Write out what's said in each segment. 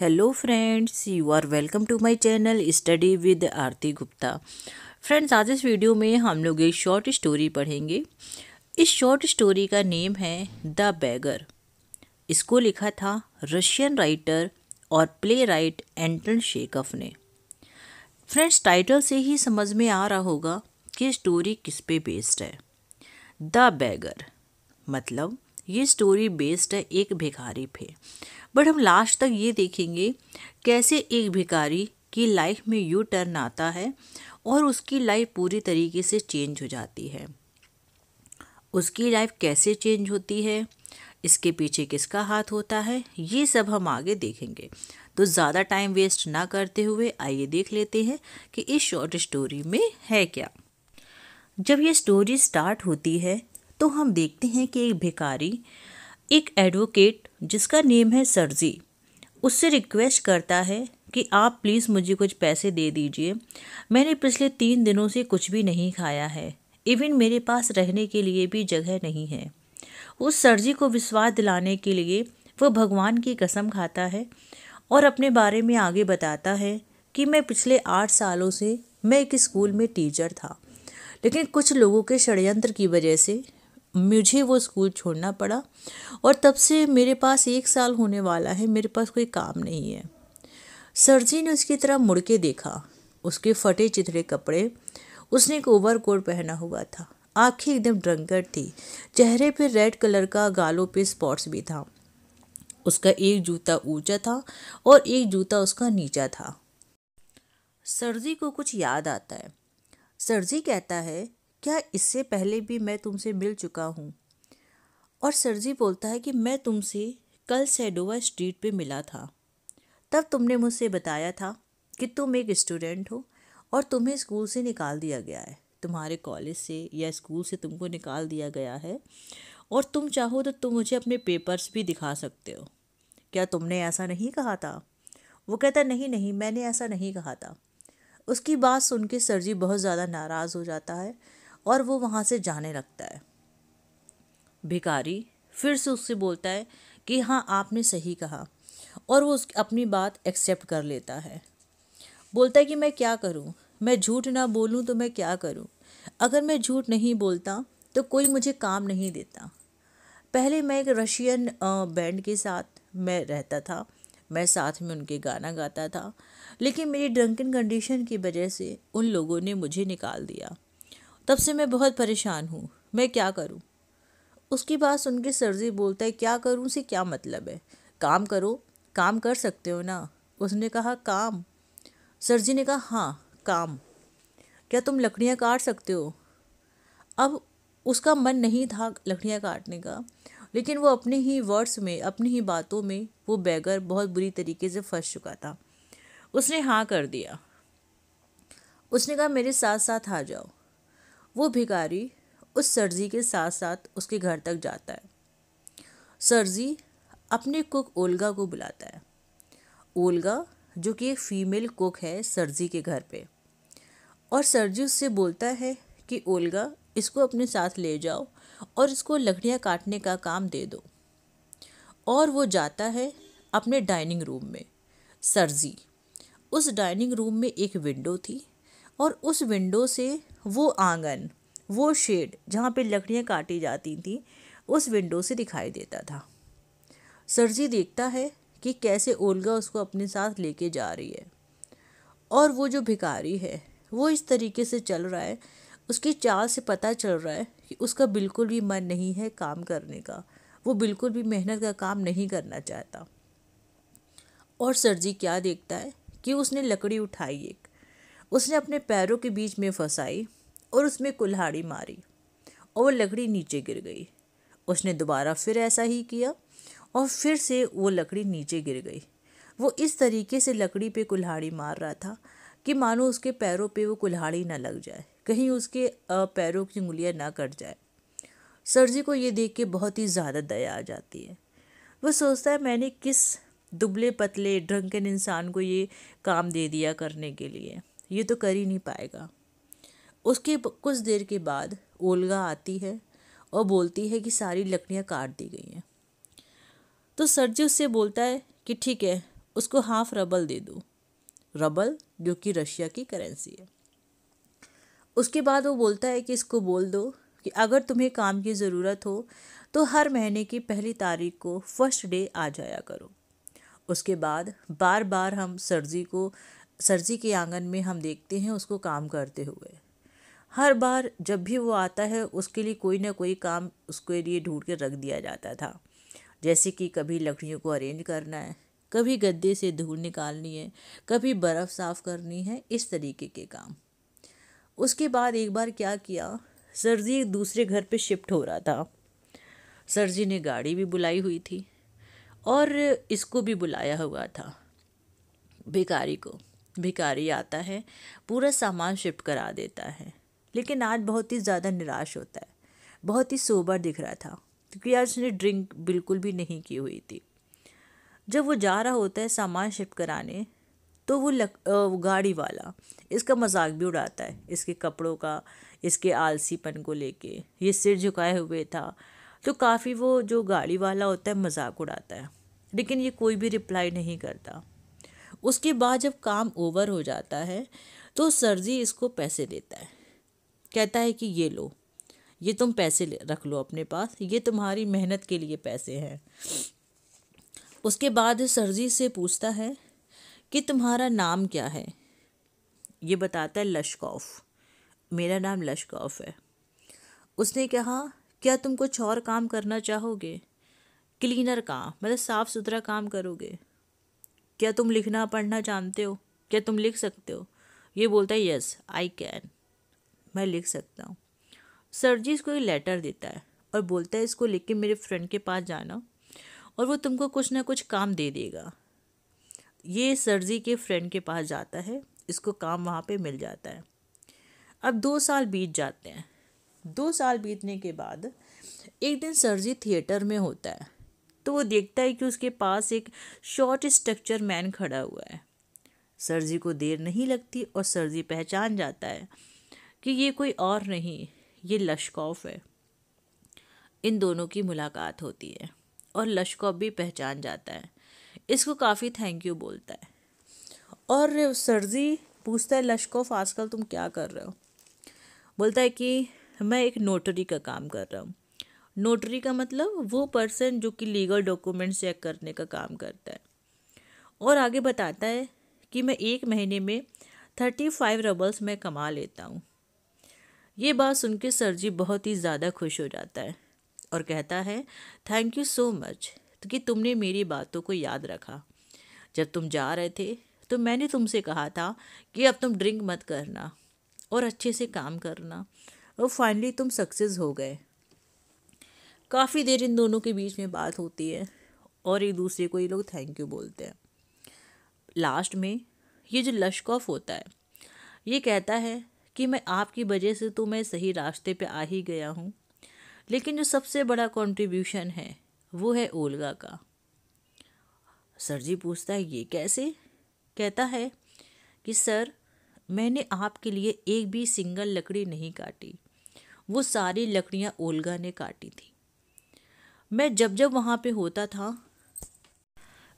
hello friends you are welcome to my channel study with Aarti Gupta friends आज इस video में हम लोग एक शॉर्ट स्टोरी पढ़ेंगे इस शॉर्ट स्टोरी का नेम है द बैगर इसको लिखा था रशियन राइटर और प्ले राइट एंटन शेकफ ने फ्रेंड्स टाइटल से ही समझ में आ रहा होगा कि स्टोरी किस पे बेस्ड है द बैगर मतलब ये स्टोरी बेस्ड है एक भिखारी पे बट हम लास्ट तक ये देखेंगे कैसे एक भिकारी की लाइफ में यू टर्न आता है और उसकी लाइफ पूरी तरीके से चेंज हो जाती है उसकी लाइफ कैसे चेंज होती है इसके पीछे किसका हाथ होता है ये सब हम आगे देखेंगे तो ज़्यादा टाइम वेस्ट ना करते हुए आइए देख लेते हैं कि इस शॉर्ट स्टोरी में है क्या जब ये स्टोरी स्टार्ट होती है तो हम देखते हैं कि एक भिकारी एक एडवोकेट जिसका नेम है सरजी उससे रिक्वेस्ट करता है कि आप प्लीज़ मुझे कुछ पैसे दे दीजिए मैंने पिछले तीन दिनों से कुछ भी नहीं खाया है इवन मेरे पास रहने के लिए भी जगह नहीं है उस सरजी को विश्वास दिलाने के लिए वह भगवान की कसम खाता है और अपने बारे में आगे बताता है कि मैं पिछले आठ सालों से मैं एक स्कूल में टीचर था लेकिन कुछ लोगों के षडयंत्र की वजह से मुझे वो स्कूल छोड़ना पड़ा और तब से मेरे पास एक साल होने वाला है मेरे पास कोई काम नहीं है सर जी ने उसकी तरह मुड़ के देखा उसके फटे चिथड़े कपड़े उसने एक ओवर कोट पहना हुआ था आँखें एकदम ड्रंकट थी चेहरे पर रेड कलर का गालों पे स्पॉट्स भी था उसका एक जूता ऊंचा था और एक जूता उसका नीचा था सरजी को कुछ याद आता है सरजी कहता है क्या इससे पहले भी मैं तुमसे मिल चुका हूँ और सरजी बोलता है कि मैं तुमसे कल सेडोवा स्ट्रीट पे मिला था तब तुमने मुझसे बताया था कि तुम एक स्टूडेंट हो और तुम्हें स्कूल से निकाल दिया गया है तुम्हारे कॉलेज से या स्कूल से तुमको निकाल दिया गया है और तुम चाहो तो तुम मुझे अपने पेपर्स भी दिखा सकते हो क्या तुमने ऐसा नहीं कहा था वो कहता नहीं नहीं मैंने ऐसा नहीं कहा था उसकी बात सुन के सर जी बहुत ज़्यादा नाराज़ हो जाता है और वो वहाँ से जाने लगता है भिकारी फिर से उससे बोलता है कि हाँ आपने सही कहा और वो उस अपनी बात एक्सेप्ट कर लेता है बोलता है कि मैं क्या करूँ मैं झूठ ना बोलूँ तो मैं क्या करूँ अगर मैं झूठ नहीं बोलता तो कोई मुझे काम नहीं देता पहले मैं एक रशियन बैंड के साथ मैं रहता था मैं साथ में उनके गाना गाता था लेकिन मेरी ड्रंकन कंडीशन की वजह से उन लोगों ने मुझे निकाल दिया तब से मैं बहुत परेशान हूँ मैं क्या करूँ उसकी बात सुन के सरजी बोलता है क्या करूँ से क्या मतलब है काम करो काम कर सकते हो ना उसने कहा काम सरजी ने कहा हाँ काम क्या तुम लकड़ियाँ काट सकते हो अब उसका मन नहीं था लकड़ियाँ काटने का लेकिन वो अपने ही वर्ड्स में अपनी ही बातों में वो बैगर बहुत बुरी तरीके से फंस चुका था उसने हाँ कर दिया उसने कहा मेरे साथ साथ आ जाओ वो भिखारी उस सरजी के साथ साथ उसके घर तक जाता है सरजी अपने कुक ओल्गा को बुलाता है ओल्गा जो कि एक फ़ीमेल कुक है सरजी के घर पे और सरजी उससे बोलता है कि ओल्गा इसको अपने साथ ले जाओ और इसको लकड़ियाँ काटने का काम दे दो और वो जाता है अपने डाइनिंग रूम में सरजी उस डाइनिंग रूम में एक विंडो थी और उस विंडो से वो आंगन वो शेड जहाँ पे लकड़ियाँ काटी जाती थी उस विंडो से दिखाई देता था सरजी देखता है कि कैसे ओलगा उसको अपने साथ लेके जा रही है और वो जो भिकारी है वो इस तरीके से चल रहा है उसकी चाल से पता चल रहा है कि उसका बिल्कुल भी मन नहीं है काम करने का वो बिल्कुल भी मेहनत का काम नहीं करना चाहता और सरजी क्या देखता है कि उसने लकड़ी उठाई एक उसने अपने पैरों के बीच में फंसाई और उसमें कुल्हाड़ी मारी और वो लकड़ी नीचे गिर गई उसने दोबारा फिर ऐसा ही किया और फिर से वो लकड़ी नीचे गिर गई वो इस तरीके से लकड़ी पे कुल्हाड़ी मार रहा था कि मानो उसके पैरों पे वो कुल्हाड़ी ना लग जाए कहीं उसके पैरों की उंगलियाँ ना कट जाए सर जी को ये देख के बहुत ही ज़्यादा दया आ जाती है वो सोचता है मैंने किस दुबले पतले ड्रंकन इंसान को ये काम दे दिया करने के लिए ये तो कर ही नहीं पाएगा उसके कुछ देर के बाद ओलगा आती है और बोलती है कि सारी लकड़ियाँ काट दी गई हैं तो सरजी उससे बोलता है कि ठीक है उसको हाफ रबल दे दो रबल जो कि रशिया की करेंसी है उसके बाद वो बोलता है कि इसको बोल दो कि अगर तुम्हें काम की ज़रूरत हो तो हर महीने की पहली तारीख को फर्स्ट डे आ जाया करो उसके बाद बार बार हम सरजी को सरजी के आंगन में हम देखते हैं उसको काम करते हुए हर बार जब भी वो आता है उसके लिए कोई ना कोई काम उसके लिए ढूंढ के रख दिया जाता था जैसे कि कभी लकड़ियों को अरेंज करना है कभी गद्दे से धूल निकालनी है कभी बर्फ़ साफ़ करनी है इस तरीके के काम उसके बाद एक बार क्या किया सरजी एक दूसरे घर पे शिफ्ट हो रहा था सर जी ने गाड़ी भी बुलाई हुई थी और इसको भी बुलाया हुआ था भिकारी को भिकारी आता है पूरा सामान शिफ्ट करा देता है लेकिन आज बहुत ही ज़्यादा निराश होता है बहुत ही सोबर दिख रहा था क्योंकि आज उसने ड्रिंक बिल्कुल भी नहीं की हुई थी जब वो जा रहा होता है सामान शिफ्ट कराने तो वो लक वो गाड़ी वाला इसका मजाक भी उड़ाता है इसके कपड़ों का इसके आलसीपन को लेके ये सिर झुकाए हुए था तो काफ़ी वो जो गाड़ी वाला होता है मजाक उड़ाता है लेकिन ये कोई भी रिप्लाई नहीं करता उसके बाद जब काम ओवर हो जाता है तो सरजी इसको पैसे देता है कहता है कि ये लो ये तुम पैसे रख लो अपने पास ये तुम्हारी मेहनत के लिए पैसे हैं उसके बाद सरजी से पूछता है कि तुम्हारा नाम क्या है ये बताता है लश्कौफ़ मेरा नाम लश्कौफ़ है उसने कहा क्या तुम कुछ और काम करना चाहोगे क्लीनर काम मतलब साफ़ सुथरा काम करोगे क्या तुम लिखना पढ़ना जानते हो क्या तुम लिख सकते हो ये बोलता है यस आई कैन मैं लिख सकता हूँ सर जी इसको एक लेटर देता है और बोलता है इसको लिख के मेरे फ्रेंड के पास जाना और वो तुमको कुछ ना कुछ काम दे देगा ये सरजी के फ्रेंड के पास जाता है इसको काम वहाँ पे मिल जाता है अब दो साल बीत जाते हैं दो साल बीतने के बाद एक दिन सरजी थिएटर में होता है तो वो देखता है कि उसके पास एक शॉर्ट स्ट्रक्चर मैन खड़ा हुआ है सरजी को देर नहीं लगती और सरजी पहचान जाता है कि ये कोई और नहीं ये लश्कॉफ है इन दोनों की मुलाकात होती है और लश्कॉफ भी पहचान जाता है इसको काफ़ी थैंक यू बोलता है और सरजी पूछता है लश्कॉफ आजकल तुम क्या कर रहे हो बोलता है कि मैं एक नोटरी का काम कर रहा हूँ नोटरी का मतलब वो पर्सन जो कि लीगल डॉक्यूमेंट्स चेक करने का काम करता है और आगे बताता है कि मैं एक महीने में थर्टी फाइव रबल्स में कमा लेता हूँ ये बात सुन के सर जी बहुत ही ज़्यादा खुश हो जाता है और कहता है थैंक यू सो मच कि तुमने मेरी बातों को याद रखा जब तुम जा रहे थे तो मैंने तुमसे कहा था कि अब तुम ड्रिंक मत करना और अच्छे से काम करना और फाइनली तुम सक्सेस हो गए काफ़ी देर इन दोनों के बीच में बात होती है और एक दूसरे को ये लोग थैंक यू बोलते हैं लास्ट में ये जो लश्कॉफ होता है ये कहता है कि मैं आपकी वजह से तो मैं सही रास्ते पे आ ही गया हूँ लेकिन जो सबसे बड़ा कंट्रीब्यूशन है वो है ओलगा का सर जी पूछता है ये कैसे कहता है कि सर मैंने आपके लिए एक भी सिंगल लकड़ी नहीं काटी वो सारी लकड़ियाँ ओलगा ने काटी थी मैं जब जब वहाँ पे होता था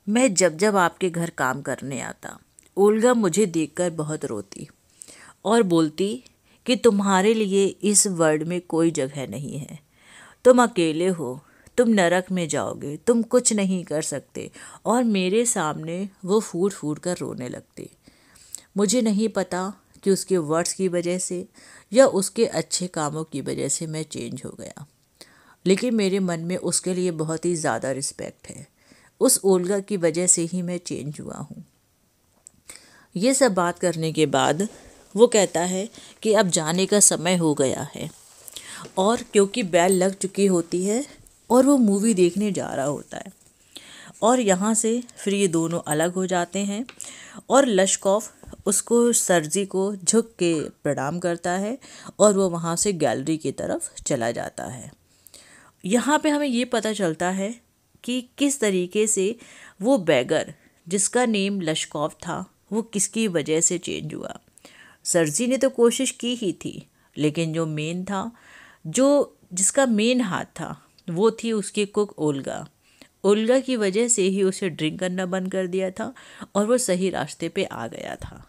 मैं जब जब आपके घर काम करने आता ओल्गा मुझे देखकर बहुत रोती और बोलती कि तुम्हारे लिए इस वर्ल्ड में कोई जगह नहीं है तुम अकेले हो तुम नरक में जाओगे तुम कुछ नहीं कर सकते और मेरे सामने वो फूट फूट कर रोने लगती मुझे नहीं पता कि उसके वर्ड्स की वजह से या उसके अच्छे कामों की वजह से मैं चेंज हो गया लेकिन मेरे मन में उसके लिए बहुत ही ज़्यादा रिस्पेक्ट है उस ओलगा की वजह से ही मैं चेंज हुआ हूँ ये सब बात करने के बाद वो कहता है कि अब जाने का समय हो गया है और क्योंकि बैल लग चुकी होती है और वो मूवी देखने जा रहा होता है और यहाँ से फिर ये दोनों अलग हो जाते हैं और लशकॉफ उसको सरजी को झुक के प्रणाम करता है और वो वहाँ से गैलरी की तरफ चला जाता है यहाँ पे हमें ये पता चलता है कि किस तरीके से वो बैगर जिसका नेम लश्कोव था वो किसकी वजह से चेंज हुआ सरजी ने तो कोशिश की ही थी लेकिन जो मेन था जो जिसका मेन हाथ था वो थी उसकी कुक ओल्गा ओल्गा की वजह से ही उसे ड्रिंक करना बंद कर दिया था और वो सही रास्ते पे आ गया था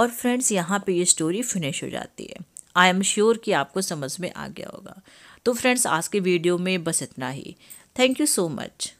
और फ्रेंड्स यहाँ पे ये स्टोरी फिनिश हो जाती है आई एम श्योर कि आपको समझ में आ गया होगा तो फ्रेंड्स आज के वीडियो में बस इतना ही थैंक यू सो मच